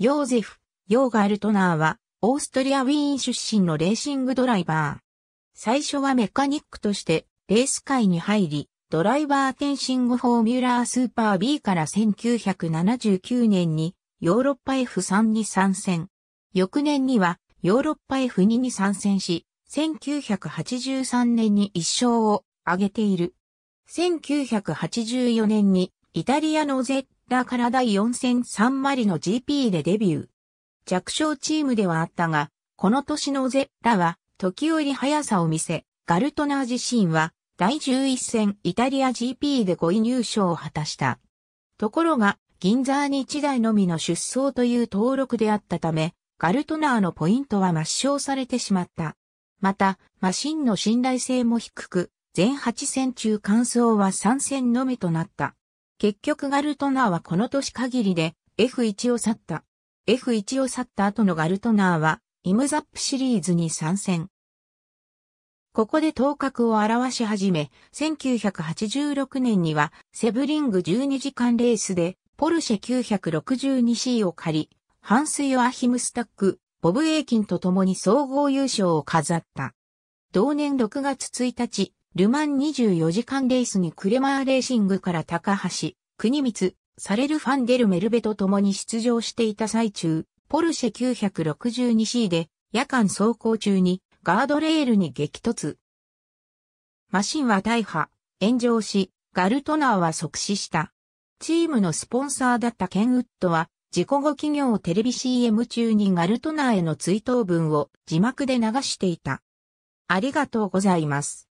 ヨーゼフ、ヨーガ・ルトナーは、オーストリア・ウィーン出身のレーシングドライバー。最初はメカニックとして、レース界に入り、ドライバー転身後フォーミュラースーパー B から1979年に、ヨーロッパ F3 に参戦。翌年には、ヨーロッパ F2 に参戦し、1983年に一勝を挙げている。1984年にイタリアの Z ラから第4戦3マリの GP でデビュー。弱小チームではあったが、この年のゼッラは時折速さを見せ、ガルトナー自身は第11戦イタリア GP で5位入賞を果たした。ところが、銀座に1台のみの出走という登録であったため、ガルトナーのポイントは抹消されてしまった。また、マシンの信頼性も低く、全8戦中完走は3戦のみとなった。結局ガルトナーはこの年限りで F1 を去った。F1 を去った後のガルトナーはイムザップシリーズに参戦。ここで頭角を表し始め、1986年にはセブリング12時間レースでポルシェ 962C を借り、ハンス・ヨアヒム・スタック、ボブ・エイキンと共に総合優勝を飾った。同年6月1日、ルマン24時間レースにクレマーレーシングから高橋、国光、サレル・ファンデル・メルベと共に出場していた最中、ポルシェ 962C で夜間走行中にガードレールに激突。マシンは大破、炎上し、ガルトナーは即死した。チームのスポンサーだったケンウッドは、事故後企業テレビ CM 中にガルトナーへの追悼文を字幕で流していた。ありがとうございます。